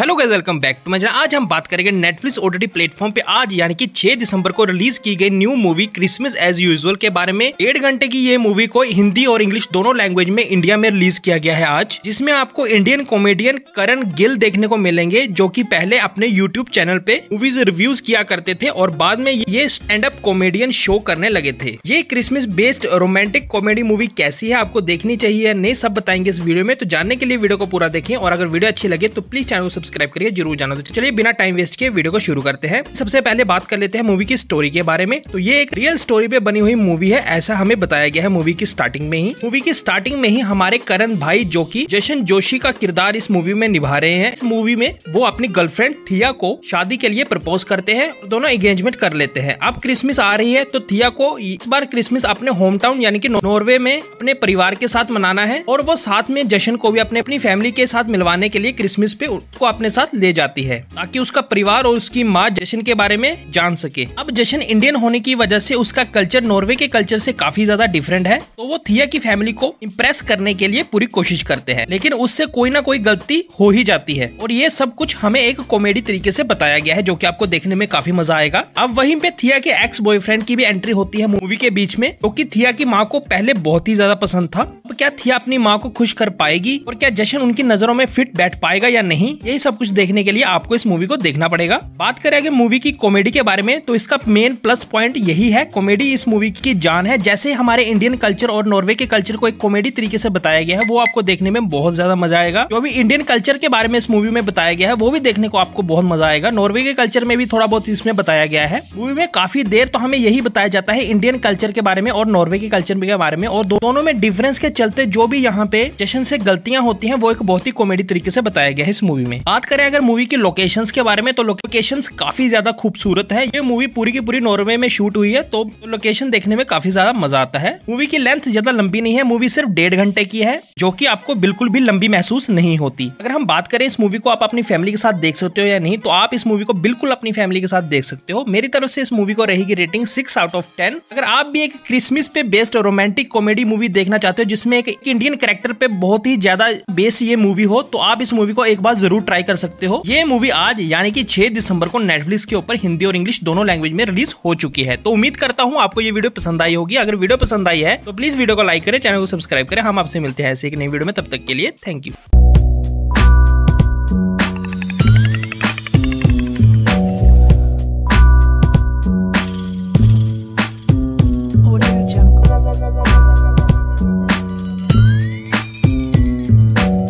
hello guys welcome back to मैं आज हम बात करेंगे नेटफ्लिक्स ओटीटी प्लेटफॉर्म पे आज यानी कि 6 दिसंबर को रिलीज की गई new movie Christmas as usual के बारे में डेढ़ घंटे की ये मूवी को हिंदी और इंग्लिश दोनों लैंग्वेज में इंडिया में रिलीज किया गया है आज जिसमें आपको इंडियन कॉमेडियन करण गिल देखने को मिलेंगे जो की पहले अपने यूट्यूब चैनल पे मूवीज रिव्यूज किया करते थे और बाद में ये स्टैंड अप कॉमेडियन शो करने लगे थे ये Christmas based romantic comedy movie कैसी है आपको देखनी चाहिए नहीं सब बताएंगे इस वीडियो में तो जानने के लिए वीडियो को पूरा देखें और अगर वीडियो अच्छी लगे तो प्लीज चैनल को सब्सक्राइब करिए जरूर जाना तो चलिए बिना टाइम वेस्ट किए वीडियो को शुरू करते हैं सबसे पहले बात कर लेते हैं मूवी की स्टोरी के बारे में तो ये एक रियल स्टोरी पे बनी हुई मूवी है ऐसा हमें बताया गया है मूवी की स्टार्टिंग में ही मूवी की स्टार्टिंग में ही हमारे करण भाई जो की जशन जोशी का किरदार इस मूवी में निभा रहे हैं इस मूवी में वो अपनी गर्लफ्रेंड थिया को शादी के लिए प्रपोज करते हैं और दोनों एंगेजमेंट कर लेते हैं अब क्रिसमस आ रही है तो थिया को इस बार क्रिसमस अपने होम टाउन यानी कि नॉर्वे में अपने परिवार के साथ मनाना है और वो साथ में जशन को भी अपने अपनी फैमिली के साथ मिलवाने के लिए क्रिसमस पे उसको अपने साथ ले जाती है ताकि उसका परिवार और उसकी माँ जशन के बारे में जान सके अब जशन इंडियन होने की वजह से उसका कल्चर नॉर्वे के कल्चर से काफी ज्यादा डिफरेंट है तो वो थिया की फैमिली को इम्प्रेस करने के लिए पूरी कोशिश करते हैं लेकिन उससे कोई ना कोई गलती हो ही जाती है और ये सब कुछ हमें एक कॉमेडी तरीके से बताया गया है जो की आपको देखने में काफी मजा आएगा अब वहीं पे थिया के एक्स बॉयफ्रेंड की भी एंट्री होती है मूवी के बीच में क्योंकि तो थिया की माँ को पहले बहुत ही ज्यादा पसंद था क्या थिया अपनी माँ को खुश कर पाएगी और क्या जशन उनकी नजरों में फिट बैठ पाएगा या नहीं यही सब कुछ देखने के लिए आपको इस मूवी को देखना पड़ेगा बात करें अगर मूवी की कॉमेडी के बारे में तो इसका मेन प्लस पॉइंट यही है कॉमेडी इस मूवी की जान है जैसे हमारे इंडियन कल्चर और नॉर्वे के कल्चर को एक कॉमेडी तरीके से बताया गया है वो आपको देखने में बहुत ज्यादा मजा आएगा जो भी इंडियन कल्चर के बारे में इस मूवी में बताया गया है वो भी देखने को आपको बहुत मजा आएगा नॉर्वे के कल्चर में भी थोड़ा बहुत इसमें बताया गया है मूवी में काफी देर तो हमें यही बताया जाता है इंडियन कल्चर के बारे में और नॉर्वे के कल्चर के बारे में और दोनों में डिफरेंस के चलते चलते जो भी यहाँ पे जशन से गलतियां होती हैं वो एक बहुत ही कॉमेडी तरीके से बताया गया है इस मूवी में बात करें अगर मूवी के लोकेशन के बारे में तो लोकेशन काफी ज्यादा खूबसूरत है ये मूवी पूरी की पूरी नॉर्वे में शूट हुई है तो लोकेशन देखने में काफी ज्यादा मजा आता है मूवी की लेंथ ज्यादा लंबी नहीं है मूवी सिर्फ डेढ़ घंटे की है जो की आपको बिल्कुल भी लंबी महसूस नहीं होती अगर हम बात करें इस मूवी को आप अपनी फैमिली के साथ देख सकते हो या नहीं तो आप इस मूवी को बिल्कुल अपनी फैमिली के साथ देख सकते हो मेरी तरफ से इस मूवी को रहेगी rating six out of ten अगर आप भी एक क्रिसमस पे बेस्ड रोमांटिक कॉमेडी मूवी देखना चाहते हो जिसमें जिसमें एक इंडियन करेक्टर पे बहुत ही ज्यादा बेस ये मूवी हो तो आप इस मूवी को एक बार जरूर ट्राई कर सकते हो ये मूवी आज यानी कि 6 दिसंबर को नेटफ्लिक्स के ऊपर हिंदी और इंग्लिश दोनों लैंग्वेज में रिलीज हो चुकी है तो उम्मीद करता हूँ आपको ये वीडियो पसंद आई होगी अगर वीडियो पसंद आई है तो प्लीज वीडियो को लाइक करें चैनल को सब्सक्राइब करें हम आपसे मिलते हैं ऐसे एक नई वीडियो में तब तक के लिए थैंक यू